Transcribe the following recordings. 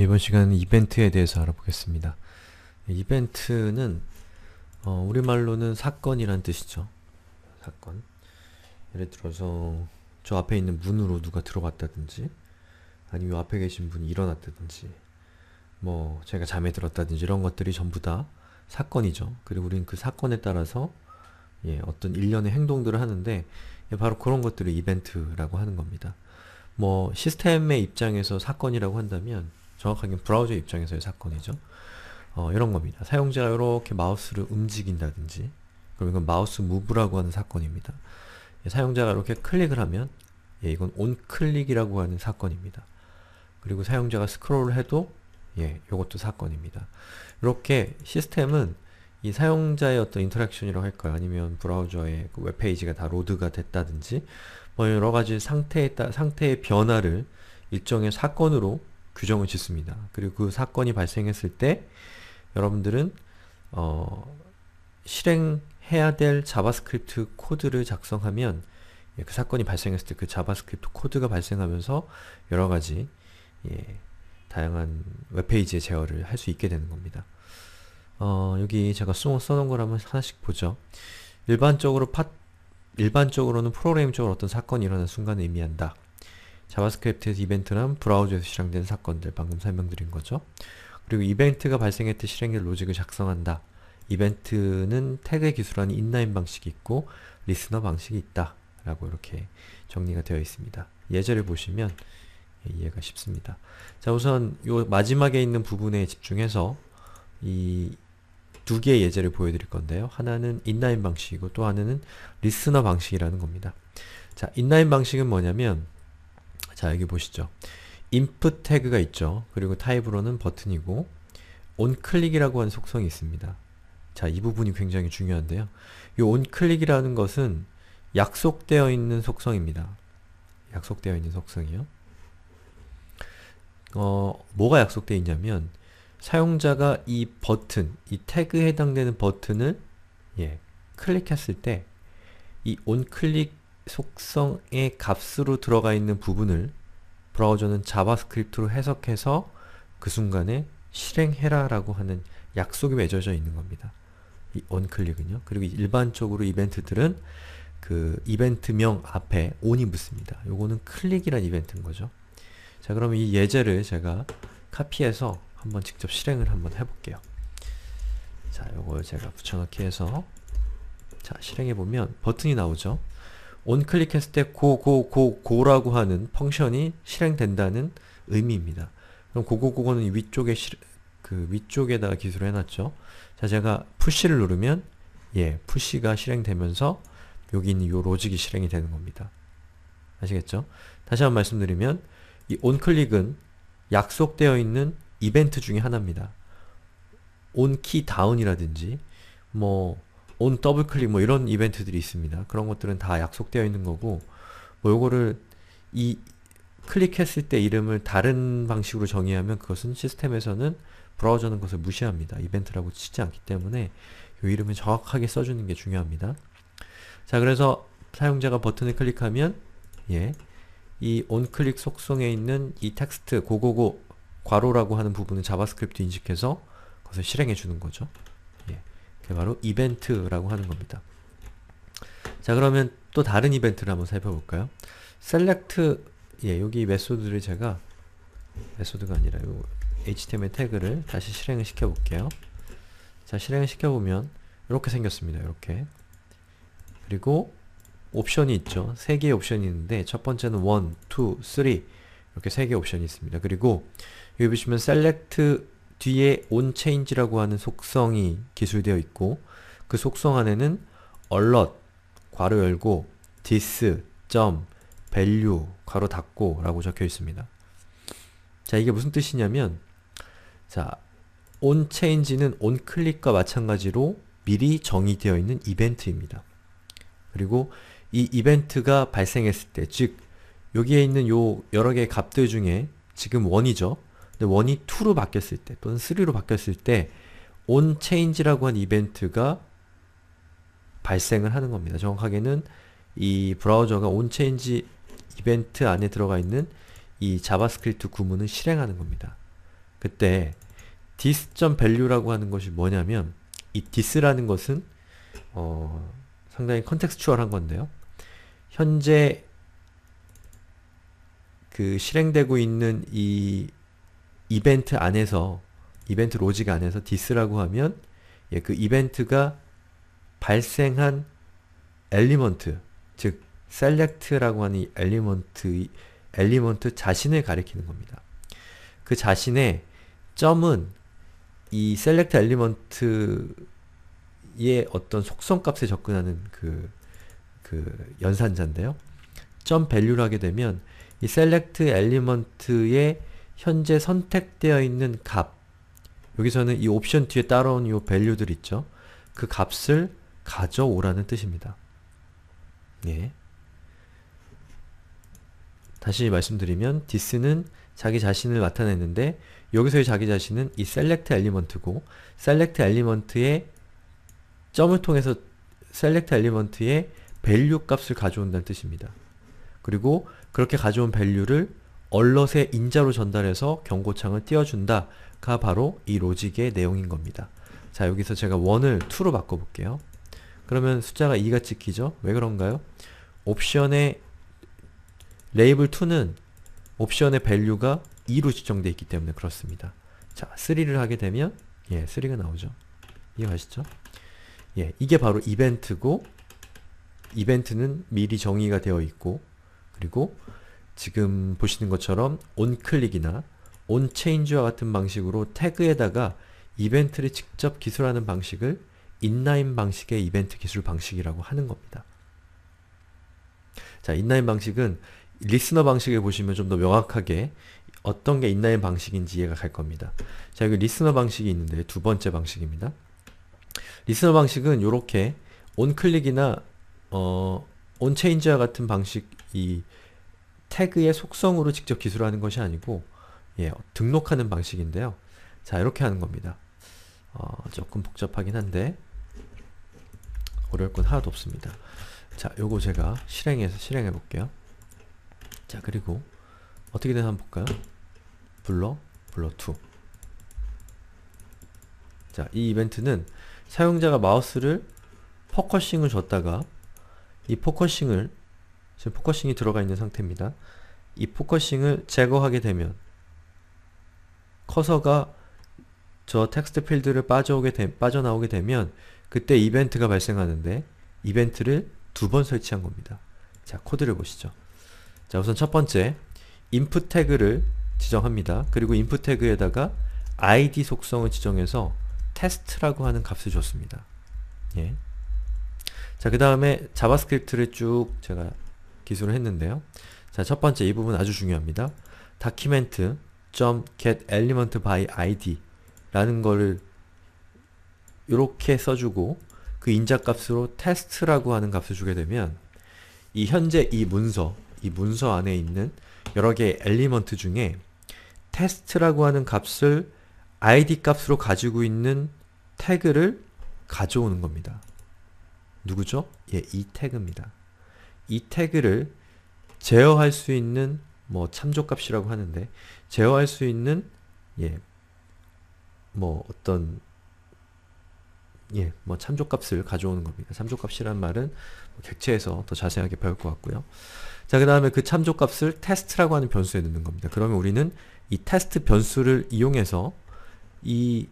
이번 시간 은 이벤트에 대해서 알아보겠습니다. 이벤트는 어, 우리말로는 사건이란 뜻이죠. 사건. 예를 들어서 저 앞에 있는 문으로 누가 들어왔다든지 아니면 앞에 계신 분이 일어났다든지 뭐 제가 잠에 들었다든지 이런 것들이 전부 다 사건이죠. 그리고 우리는 그 사건에 따라서 예, 어떤 일련의 행동들을 하는데 예, 바로 그런 것들을 이벤트라고 하는 겁니다. 뭐 시스템의 입장에서 사건이라고 한다면 정확하게 브라우저 입장에서의 사건이죠. 어, 이런 겁니다. 사용자가 이렇게 마우스를 움직인다든지 그럼 이건 마우스 무브라고 하는 사건입니다. 예, 사용자가 이렇게 클릭을 하면 예, 이건 온클릭이라고 하는 사건입니다. 그리고 사용자가 스크롤을 해도 예, 요것도 사건입니다. 이렇게 시스템은 이 사용자의 어떤 인터랙션이라고 할까요? 아니면 브라우저의 그 웹페이지가 다 로드가 됐다든지 뭐 여러가지 상태에 따, 상태의 변화를 일종의 사건으로 규정을 짓습니다. 그리고 그 사건이 발생했을 때 여러분들은 어, 실행해야 될 자바스크립트 코드를 작성하면 예, 그 사건이 발생했을 때 그 자바스크립트 코드가 발생하면서 여러가지 예, 다양한 웹페이지의 제어를 할 수 있게 되는 겁니다. 어, 여기 제가 써놓은 걸 한번 하나씩 보죠. 일반적으로 팟, 일반적으로는 프로그램적으로 어떤 사건이 일어난 순간을 의미한다. 자바스크립트에서 이벤트란 브라우저에서 실행된 사건들 방금 설명드린 거죠. 그리고 이벤트가 발생했을때 실행될 로직을 작성한다. 이벤트는 태그에 기술하는 인라인 방식이 있고 리스너 방식이 있다. 라고 이렇게 정리가 되어 있습니다. 예제를 보시면 예, 이해가 쉽습니다. 자 우선 요 마지막에 있는 부분에 집중해서 이 두 개의 예제를 보여드릴 건데요. 하나는 인라인 방식이고 또 하나는 리스너 방식이라는 겁니다. 자 인라인 방식은 뭐냐면 자 여기 보시죠. input 태그가 있죠. 그리고 타입으로는 버튼이고 onClick이라고 하는 속성이 있습니다. 자, 이 부분이 굉장히 중요한데요. 이 onClick이라는 것은 약속되어 있는 속성입니다. 약속되어 있는 속성이요. 어, 뭐가 약속되어 있냐면 사용자가 이 버튼, 이 태그에 해당되는 버튼을 예, 클릭했을 때 이 onClick 속성의 값으로 들어가 있는 부분을 브라우저는 자바스크립트로 해석해서 그 순간에 실행해라 라고 하는 약속이 맺어져 있는 겁니다. 이 on클릭은요. 그리고 일반적으로 이벤트들은 그 이벤트명 앞에 on이 붙습니다. 요거는 클릭이란 이벤트인 거죠. 자그럼이 예제를 제가 카피해서 한번 직접 실행을 한번 해볼게요. 자 요걸 제가 붙여넣기 해서 자 실행해보면 버튼이 나오죠. 온클릭했을 때 고 고 고 고라고 하는 펑션이 실행된다는 의미입니다. 그럼 고고고고는 위쪽에 시, 그 위쪽에다가 기술을 해놨죠. 자 제가 푸시를 누르면 예 푸시가 실행되면서 여기 있는 요 로직이 실행이 되는 겁니다. 아시겠죠? 다시 한 번 말씀드리면 이 온클릭은 약속되어 있는 이벤트 중에 하나입니다. 온 키 다운이라든지 뭐온 더블 클릭 뭐 이런 이벤트들이 있습니다. 그런 것들은 다 약속되어 있는 거고 뭐 요거를 이 클릭했을 때 이름을 다른 방식으로 정의하면 그것은 시스템에서는 브라우저는 것을 무시합니다. 이벤트라고 치지 않기 때문에 이 이름을 정확하게 써주는 게 중요합니다. 자 그래서 사용자가 버튼을 클릭하면 예, 이 onClick 속성에 있는 이 텍스트 고고고 괄호라고 하는 부분을 자바스크립트 인식해서 그것을 실행해 주는 거죠. 그게 바로 이벤트라고 하는 겁니다. 자 그러면 또 다른 이벤트를 한번 살펴볼까요? select 예 여기 메소드를 제가 메소드가 아니라 요 html 태그를 다시 실행을 시켜볼게요. 자 실행을 시켜보면 이렇게 생겼습니다. 이렇게 그리고 옵션이 있죠. 3개의 옵션이 있는데 첫 번째는 1, 2, 3 이렇게 3개의 옵션이 있습니다. 그리고 여기 보시면 select 뒤에 onChange라고 하는 속성이 기술되어 있고 그 속성 안에는 alert 괄호 열고 this 점 value 괄호 닫고 라고 적혀 있습니다. 자 이게 무슨 뜻이냐면 자 onChange는 onClick과 마찬가지로 미리 정의되어 있는 이벤트입니다. 그리고 이 이벤트가 발생했을 때, 즉 여기에 있는 요 여러 개의 값들 중에 지금 원이죠. 근데 원이 2로 바뀌었을 때 또는 3로 바뀌었을 때 on change라고 한 이벤트가 발생을 하는 겁니다. 정확하게는 이 브라우저가 on change 이벤트 안에 들어가 있는 이 자바스크립트 구문을 실행하는 겁니다. 그때 this.value라고 하는 것이 뭐냐면 이 this라는 것은 어, 상당히 컨텍스추얼한 건데요. 현재 그 실행되고 있는 이 이벤트 안에서 이벤트 로직 안에서 디스라고 하면 예, 그 이벤트가 발생한 엘리먼트 즉 select라고 하는 이 엘리먼트 엘리먼트 자신을 가리키는 겁니다. 그 자신의 점은 이 select 엘리먼트의 어떤 속성값에 접근하는 그, 그 연산자인데요. 점 value를 하게 되면 이 select 엘리먼트의 현재 선택되어 있는 값 여기서는 이 옵션 뒤에 따라온 이 밸류들 있죠? 그 값을 가져오라는 뜻입니다. 네. 다시 말씀드리면 this는 자기 자신을 나타내는데 여기서의 자기 자신은 이 select element고 select element의 점을 통해서 select element의 value 값을 가져온다는 뜻입니다. 그리고 그렇게 가져온 value를 얼럿의 인자로 전달해서 경고창을 띄워준다가 바로 이 로직의 내용인 겁니다. 자 여기서 제가 1을 2로 바꿔볼게요. 그러면 숫자가 2가 찍히죠? 왜 그런가요? 옵션의 레이블 2는 옵션의 밸류가 2로 지정되어 있기 때문에 그렇습니다. 자, 3를 하게 되면 예, 3가 나오죠. 이해가시죠? 예, 이게 바로 이벤트고 이벤트는 미리 정의가 되어 있고 그리고 지금 보시는 것처럼 onClick이나 onChange와 같은 방식으로 태그에다가 이벤트를 직접 기술하는 방식을 인라인 방식의 이벤트 기술 방식이라고 하는 겁니다. 자, 인라인 방식은 리스너 방식을 보시면 좀 더 명확하게 어떤 게 인라인 방식인지 이해가 갈 겁니다. 자, 여기 리스너 방식이 있는데 두 번째 방식입니다. 리스너 방식은 이렇게 onClick이나 어, onChange와 같은 방식 이 태그의 속성으로 직접 기술하는 것이 아니고 예, 등록하는 방식인데요. 자 이렇게 하는 겁니다. 어, 조금 복잡하긴 한데 어려울 건 하나도 없습니다. 자 요거 제가 실행해서 실행해 볼게요. 자 그리고 어떻게 되나 한번 볼까요? 불러불러2 자이 이벤트는 사용자가 마우스를 포커싱을 줬다가 이 포커싱을 지금 포커싱이 들어가 있는 상태입니다. 이 포커싱을 제거하게 되면 커서가 저 텍스트 필드를 빠져오게 되, 빠져나오게 되면 그때 이벤트가 발생하는데 이벤트를 두 번 설치한 겁니다. 자, 코드를 보시죠. 자, 우선 첫 번째 input 태그를 지정합니다. 그리고 input 태그에다가 id 속성을 지정해서 test라고 하는 값을 줬습니다. 예. 자, 그 다음에 자바스크립트를 쭉 제가 기술을 했는데요. 자, 첫 번째 이 부분 아주 중요합니다. document get element by id 라는 거를 이렇게 써주고 그 인자값으로 테스트라고 하는 값을 주게 되면 이 현재 이 문서, 이 문서 안에 있는 여러 개의 엘리먼트 중에 테스트라고 하는 값을 id 값으로 가지고 있는 태그를 가져오는 겁니다. 누구죠? 예, 이 태그입니다. 이 태그를 제어할 수 있는 뭐 참조값이라고 하는데 제어할 수 있는 예뭐 어떤 예뭐 참조값을 가져오는 겁니다. 참조값이란 말은 뭐 객체에서 더 자세하게 배울 것 같고요. 자그 다음에 그 참조값을 테스트라고 하는 변수에 넣는 겁니다. 그러면 우리는 이 테스트 변수를 이용해서 이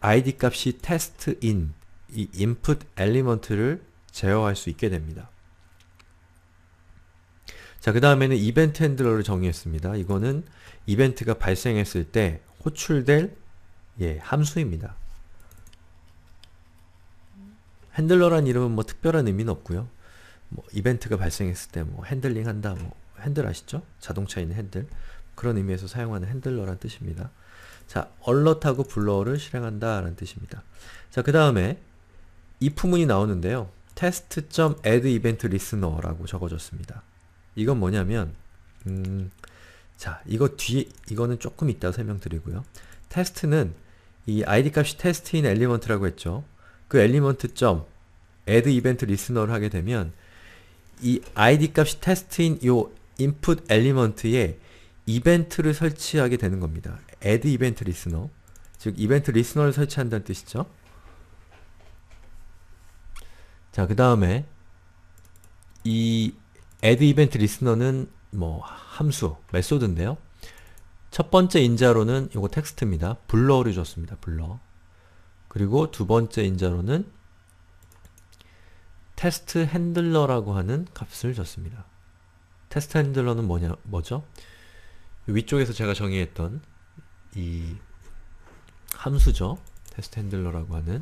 id 값이 테스트인 이 input 엘리먼트를 제어할 수 있게 됩니다. 자, 그 다음에는 이벤트 핸들러를 정의했습니다. 이거는 이벤트가 발생했을 때 호출될 예, 함수입니다. 핸들러란 이름은 뭐 특별한 의미는 없고요. 뭐 이벤트가 발생했을 때 뭐 핸들링 한다, 뭐 핸들 아시죠? 자동차에 있는 핸들. 그런 의미에서 사용하는 핸들러란 뜻입니다. 자, 얼럿하고 불러를 실행한다 라는 뜻입니다. 자, 그 다음에 if 문이 나오는데요. test.add event listener라고 적어졌습니다 이건 뭐냐면 음, 자 이거 뒤에 이거는 조금 이따 설명드리고요. 테스트는 이 id 값이 테스트인 엘리먼트라고 했죠. 그 엘리먼트 점 add 이벤트 리스너를 하게 되면 이 id 값이 테스트인 요 input 엘리먼트에 이벤트를 설치하게 되는 겁니다. add 이벤트 리스너 즉 이벤트 리스너를 설치한다는 뜻이죠. 자, 그 다음에 이 add 이벤트 리스너는 뭐 함수, 메소드인데요. 첫 번째 인자로는 이거 텍스트입니다. 블러를 줬습니다. 블러. 그리고 두 번째 인자로는 테스트 핸들러라고 하는 값을 줬습니다. 테스트 핸들러는 뭐냐, 뭐죠? 위쪽에서 제가 정의했던 이 함수죠. 테스트 핸들러라고 하는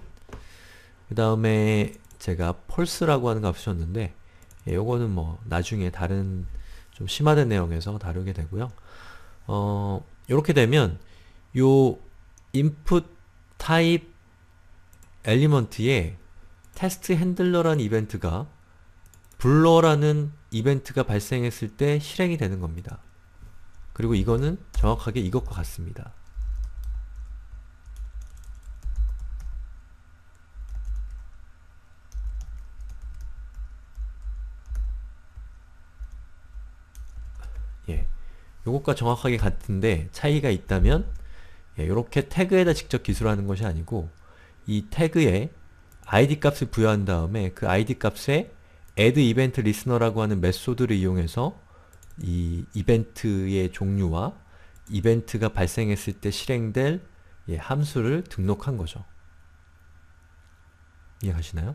그 다음에 제가 폴스라고 하는 값을 줬는데 예, 요거는 뭐 나중에 다른 좀 심화된 내용에서 다루게 되고요. 어, 요렇게 되면 요 input type 엘리먼트에 테스트 핸들러란 이벤트가 불러라는 이벤트가 발생했을 때 실행이 되는 겁니다. 그리고 이거는 정확하게 이것과 같습니다. 예. 요것과 정확하게 같은데 차이가 있다면 예, 요렇게 태그에다 직접 기술하는 것이 아니고 이 태그에 id 값을 부여한 다음에 그 id 값에 add event listener라고 하는 메소드를 이용해서 이 이벤트의 종류와 이벤트가 발생했을 때 실행될 예, 함수를 등록한 거죠. 이해가시나요?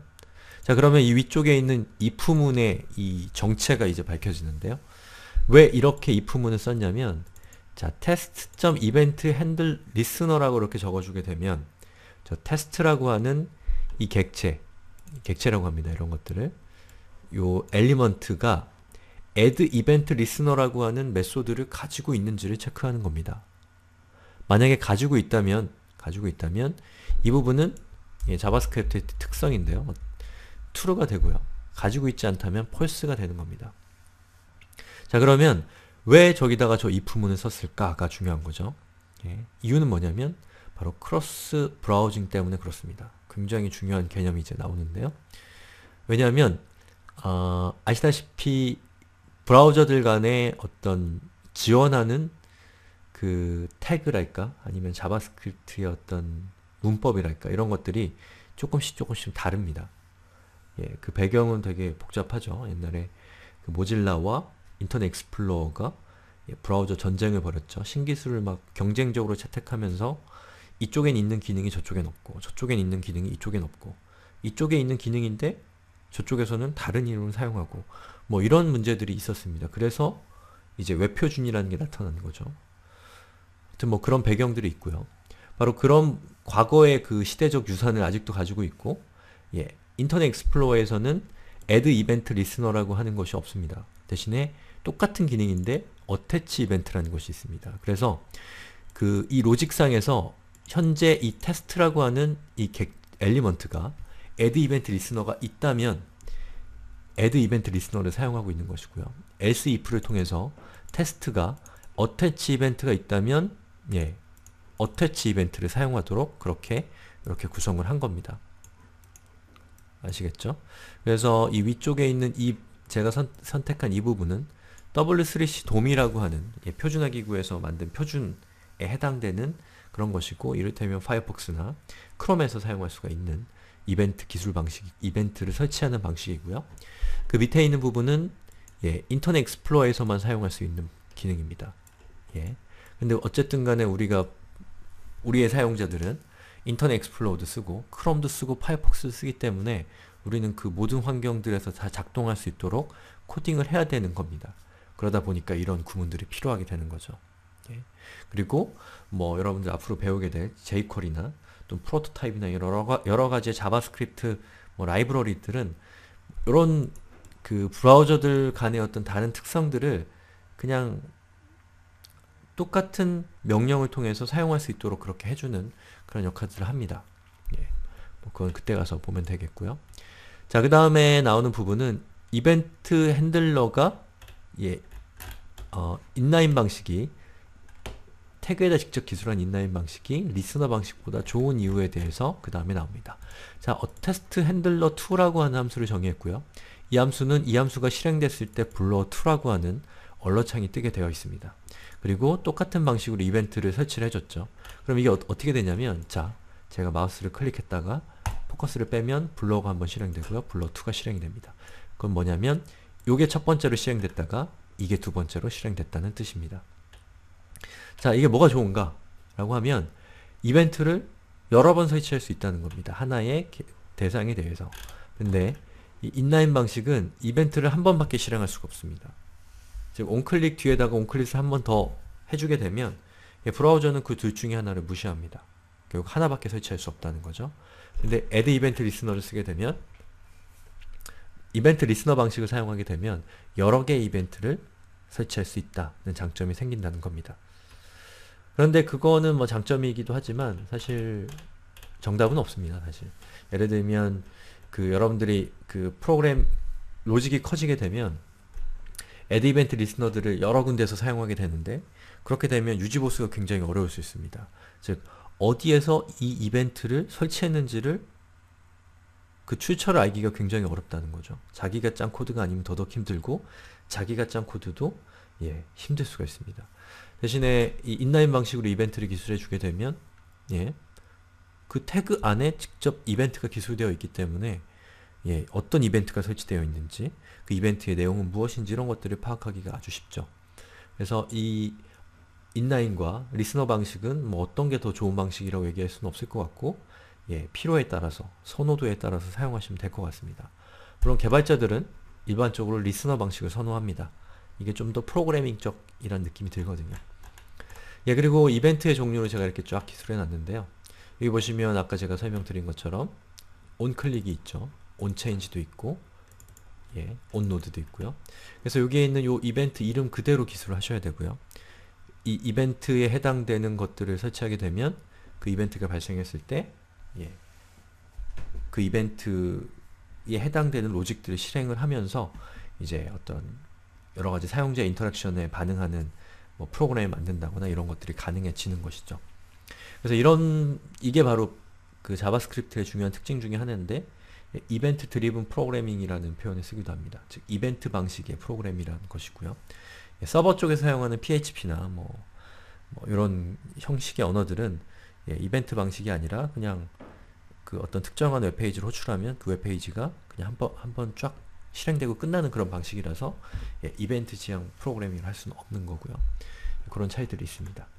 자 그러면 이 위쪽에 있는 if문의 이 정체가 이제 밝혀지는데요. 왜 이렇게 if문을 썼냐면 자 test.event handle listener라고 이렇게 적어주게 되면 저 test라고 하는 이 객체 객체라고 합니다. 이런 것들을 요 엘리먼트가 add event listener라고 하는 메소드를 가지고 있는지를 체크하는 겁니다. 만약에 가지고 있다면 가지고 있다면 이 부분은 예, 자바스크립트의 특성인데요. true가 되고요. 가지고 있지 않다면 false가 되는 겁니다. 자 그러면 왜 저기다가 저 이프문을 썼을까가 중요한 거죠. 예. 이유는 뭐냐면 바로 크로스 브라우징 때문에 그렇습니다. 굉장히 중요한 개념이 이제 나오는데요. 왜냐하면 어, 아시다시피 브라우저들 간에 어떤 지원하는 그 태그랄까 아니면 자바스크립트의 어떤 문법이랄까 이런 것들이 조금씩 조금씩 다릅니다. 예, 그 배경은 되게 복잡하죠. 옛날에 그 모질라와 인터넷 익스플로어가 예, 브라우저 전쟁을 벌였죠. 신기술을 막 경쟁적으로 채택하면서 이쪽엔 있는 기능이 저쪽엔 없고 저쪽엔 있는 기능이 이쪽엔 없고 이쪽에 있는 기능인데 저쪽에서는 다른 이름을 사용하고 뭐 이런 문제들이 있었습니다. 그래서 이제 외표준이라는게 나타나는 거죠. 하여튼 뭐 그런 배경들이 있고요. 바로 그런 과거의 그 시대적 유산을 아직도 가지고 있고 예, 인터넷 익스플로어에서는 add event listener라고 하는 것이 없습니다. 대신에 똑같은 기능인데 어태치 이벤트라는 것이 있습니다. 그래서 그 이 로직상에서 현재 이 테스트라고 하는 이 엘리먼트가 add 이벤트 리스너가 있다면 add 이벤트 리스너를 사용하고 있는 것이고요. else if를 통해서 테스트가 어태치 이벤트가 있다면 예, 어태치 이벤트를 사용하도록 그렇게 이렇게 구성을 한 겁니다. 아시겠죠? 그래서 이 위쪽에 있는 이 제가 선, 택한이 부분은 W3C 돔이라고 하는 예, 표준화 기구에서 만든 표준에 해당되는 그런 것이고 이를테면 파이어폭스나 크롬에서 사용할 수가 있는 이벤트 기술 방식, 이벤트를 설치하는 방식이고요. 그 밑에 있는 부분은 예, 인터넷 익스플로어에서만 사용할 수 있는 기능입니다. 예. 근데 어쨌든 간에 우리가 우리의 사용자들은 인터넷 익스플로어도 쓰고 크롬도 쓰고 파이어폭스도 쓰기 때문에 우리는 그 모든 환경들에서 다 작동할 수 있도록 코딩을 해야 되는 겁니다. 그러다 보니까 이런 구문들이 필요하게 되는 거죠. 예. 그리고 뭐 여러분들 앞으로 배우게 될 제이퀄이나 또 프로토타입이나 여러, 여러 가지 의 자바스크립트 뭐 라이브러리들은 이런 그 브라우저들 간의 어떤 다른 특성들을 그냥 똑같은 명령을 통해서 사용할 수 있도록 그렇게 해주는 그런 역할들을 합니다. 예. 뭐 그건 그때 가서 보면 되겠고요. 자, 그 다음에 나오는 부분은 이벤트 핸들러가 예, 어, 인라인 방식이 태그에다 직접 기술한 인라인 방식이 리스너 방식보다 좋은 이유에 대해서 그 다음에 나옵니다. 자, 어테스트 핸들러 2라고 하는 함수를 정의했고요. 이 함수는 이 함수가 실행됐을 때 불러 2라고 하는 얼러창이 뜨게 되어 있습니다. 그리고 똑같은 방식으로 이벤트를 설치를 해줬죠. 그럼 이게 어, 떻게 되냐면 자, 제가 마우스를 클릭했다가 포커스를 빼면 블러가 한번 실행되고요. 블러2가 실행됩니다. 이 그건 뭐냐면 요게 첫 번째로 실행됐다가 이게 두 번째로 실행됐다는 뜻입니다. 자, 이게 뭐가 좋은가? 라고 하면 이벤트를 여러 번 설치할 수 있다는 겁니다. 하나의 대상에 대해서. 근데 이 인라인 방식은 이벤트를 한 번밖에 실행할 수가 없습니다. 즉 온클릭 뒤에다가 온클릭을 한 번 더 해주게 되면 브라우저는 그 둘 중에 하나를 무시합니다. 결국 하나밖에 설치할 수 없다는 거죠. 근데 add event l i s t e n e r 를 쓰게 되면 이벤트 리스너 방식을 사용하게 되면 여러 개의 이벤트를 설치할 수 있다는 장점이 생긴다는 겁니다. 그런데 그거는 뭐 장점이기도 하지만 사실 정답은 없습니다. 사실 예를 들면 그 여러분들이 그 프로그램 로직이 커지게 되면 애드 이벤트 리스너들을 여러 군데서 사용하게 되는데 그렇게 되면 유지보수가 굉장히 어려울 수 있습니다. 즉 어디에서 이 이벤트를 설치했는지를 그 출처를 알기가 굉장히 어렵다는 거죠. 자기가 짠 코드가 아니면 더더욱 힘들고 자기가 짠 코드도 예, 힘들 수가 있습니다. 대신에 이 인라인 방식으로 이벤트를 기술해 주게 되면 예, 그 태그 안에 직접 이벤트가 기술되어 있기 때문에 예, 어떤 이벤트가 설치되어 있는지 그 이벤트의 내용은 무엇인지 이런 것들을 파악하기가 아주 쉽죠. 그래서 이 인라인과 리스너 방식은 뭐 어떤 게 더 좋은 방식이라고 얘기할 수는 없을 것 같고 예, 필요에 따라서 선호도에 따라서 사용하시면 될 것 같습니다. 물론 개발자들은 일반적으로 리스너 방식을 선호합니다. 이게 좀 더 프로그래밍적 이런 느낌이 들거든요. 예, 그리고 이벤트의 종류를 제가 이렇게 쫙 기술해 놨는데요. 여기 보시면 아까 제가 설명드린 것처럼 온클릭이 있죠. 온체인지도 있고 예, 온노드도 있고요. 그래서 여기에 있는 요 이벤트 이름 그대로 기술을 하셔야 되고요. 이 이벤트에 해당되는 것들을 설치하게 되면 그 이벤트가 발생했을 때 예. 그 이벤트에 해당되는 로직들을 실행을 하면서 이제 어떤 여러 가지 사용자 인터랙션에 반응하는 뭐 프로그램을 만든다거나 이런 것들이 가능해지는 것이죠. 그래서 이런 이게 바로 그 자바스크립트의 중요한 특징 중의 하나인데 이벤트 드리븐 프로그래밍이라는 표현을 쓰기도 합니다. 즉 이벤트 방식의 프로그램이라는 것이고요. 예, 서버 쪽에 사용하는 PHP나 뭐, 뭐 이런 형식의 언어들은 예, 이벤트 방식이 아니라 그냥 그 어떤 특정한 웹페이지를 호출하면 그 웹페이지가 그냥 한번 한 번 쫙 실행되고 끝나는 그런 방식이라서 예, 이벤트 지향 프로그래밍을 할 수는 없는 거고요. 그런 차이들이 있습니다.